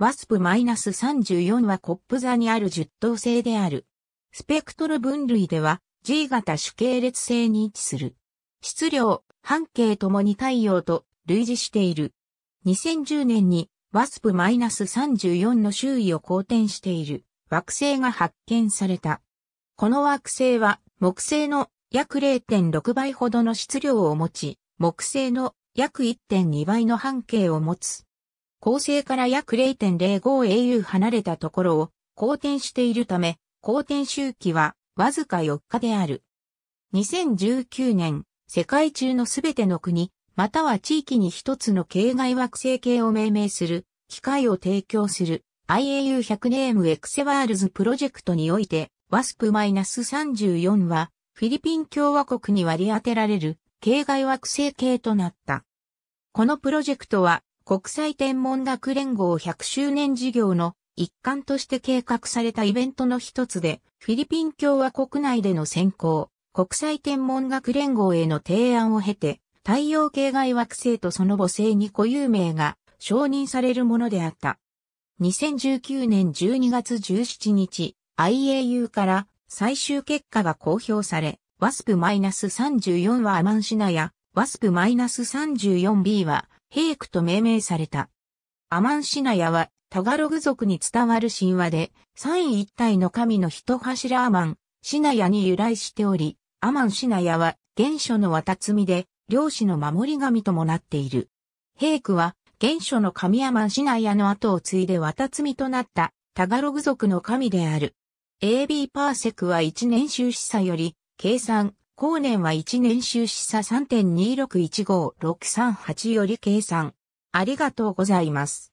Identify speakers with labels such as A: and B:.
A: ワスプ -34 はコップ座にある十等星である。スペクトル分類では G 型主系列星に位置する。質量、半径ともに太陽と類似している。2010年にワスプ -34 の周囲を公転している惑星が発見された。この惑星は木星の約0.6倍ほどの質量を持ち、木星の約1.2倍の半径を持つ。恒星から約 0.05au 離れたところを公転しているため、公転周期はわずか4日である。2019年、世界中のすべての国、または地域に一つの系外惑星系を命名する、機会を提供する IAU100 ネームエクセワールズプロジェクトにおいて、WASP-34 は、フィリピン共和国に割り当てられる、系外惑星系となった。このプロジェクトは、国際天文学連合100周年事業の一環として計画されたイベントの一つで、フィリピン共和国内での選考、国際天文学連合への提案を経て、太陽系外惑星とその母星に固有名が承認されるものであった。2019年12月17日、IAU から最終結果が公表され、WASP-34 はアマンシナや WASP-34B はヘークと命名された。アマンシナヤは、タガログ族に伝わる神話で、三位一体の神の一柱アマン、シナヤに由来しており、アマンシナヤは、原初の綿摘みで、漁師の守り神ともなっている。ヘークは、原初の神アマンシナヤの後を継いで綿摘みとなった、タガログ族の神である。AB パーセクは一年収支差より、計算、後年は1年収支差3 2 6 1 5 6 3 8より計算。ありがとうございます。